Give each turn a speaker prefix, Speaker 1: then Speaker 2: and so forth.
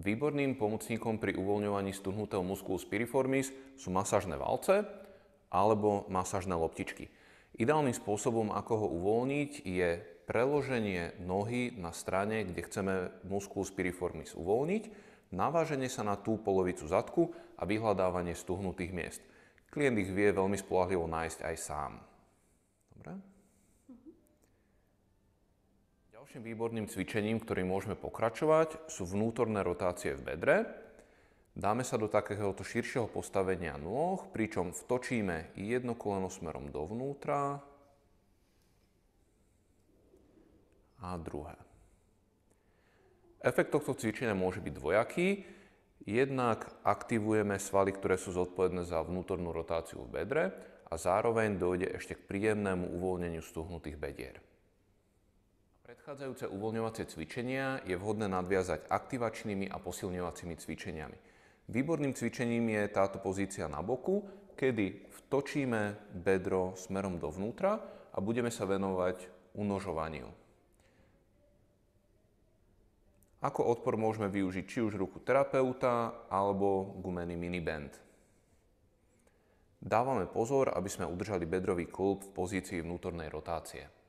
Speaker 1: Výborným pomocníkom pri uvoľňovaní stuhnutého muskulu spiriformis sú masážne valce alebo masážne loptičky. Ideálnym spôsobom, ako ho uvoľniť, je preloženie nohy na strane, kde chceme muskul spiriformis uvoľniť, naváženie sa na tú polovicu zadku a vyhľadávanie stuhnutých miest. Klient ich vie veľmi spolahlivo nájsť aj sám. Dobre? Mhm. Ďalším výborným cvičením, ktorým môžeme pokračovať, sú vnútorné rotácie v bedre. Dáme sa do takéhoto širšieho postavenia nôh, pričom vtočíme jedno koleno smerom dovnútra a druhé. Efekt tohto cvičenia môže byť dvojaký. Jednak aktivujeme svaly, ktoré sú zodpovedné za vnútornú rotáciu v bedre a zároveň dojde ešte k príjemnému uvoľneniu stuhnutých bedier. Predchádzajúce uvoľňovacie cvičenia je vhodné nadviazať aktivačnými a posilňovacími cvičeniami. Výborným cvičením je táto pozícia na boku, kedy vtočíme bedro smerom dovnútra a budeme sa venovať unožovaniu. Ako odpor môžeme využiť či už ruku terapeuta alebo gumený miniband. Dávame pozor, aby sme udržali bedrový klub v pozícii vnútornej rotácie.